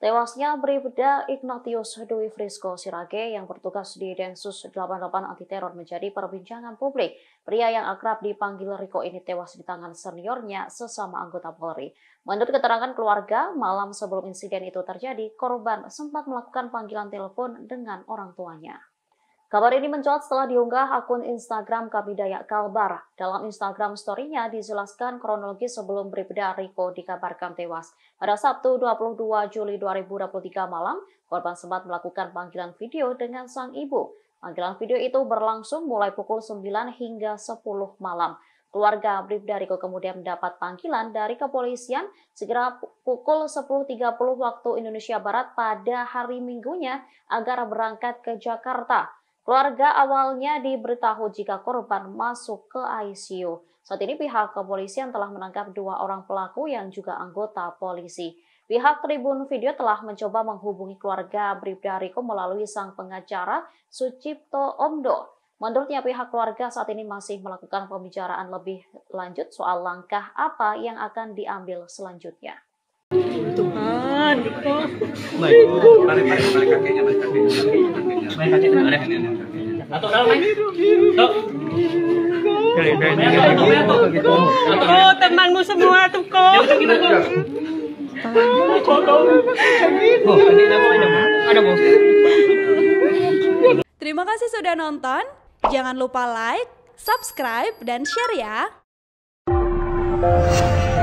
Tewasnya Bribda Ignatius Dwi Frisco Sirage yang bertugas di Densus 88 anti teror menjadi perbincangan publik. Pria yang akrab dipanggil Riko ini tewas di tangan seniornya sesama anggota Polri. Menurut keterangan keluarga, malam sebelum insiden itu terjadi, korban sempat melakukan panggilan telepon dengan orang tuanya. Kabar ini mencuat setelah diunggah akun Instagram Dayak Kalbar. Dalam Instagram story-nya dijelaskan kronologi sebelum Bribda Riko dikabarkan tewas. Pada Sabtu 22 Juli 2023 malam, korban sempat melakukan panggilan video dengan sang ibu. Panggilan video itu berlangsung mulai pukul 9 hingga 10 malam. Keluarga Bribda Riko kemudian mendapat panggilan dari kepolisian segera pukul 10.30 waktu Indonesia Barat pada hari Minggunya agar berangkat ke Jakarta. Keluarga awalnya diberitahu jika korban masuk ke ICU. Saat ini pihak kepolisian telah menangkap dua orang pelaku yang juga anggota polisi. Pihak Tribun Video telah mencoba menghubungi keluarga Bribda Riko melalui sang pengacara Sucipto Omdo. Menurutnya pihak keluarga saat ini masih melakukan pembicaraan lebih lanjut soal langkah apa yang akan diambil selanjutnya. Tuhan, temanmu semua kok? Terima kasih sudah nonton. Jangan lupa like, subscribe, dan share ya.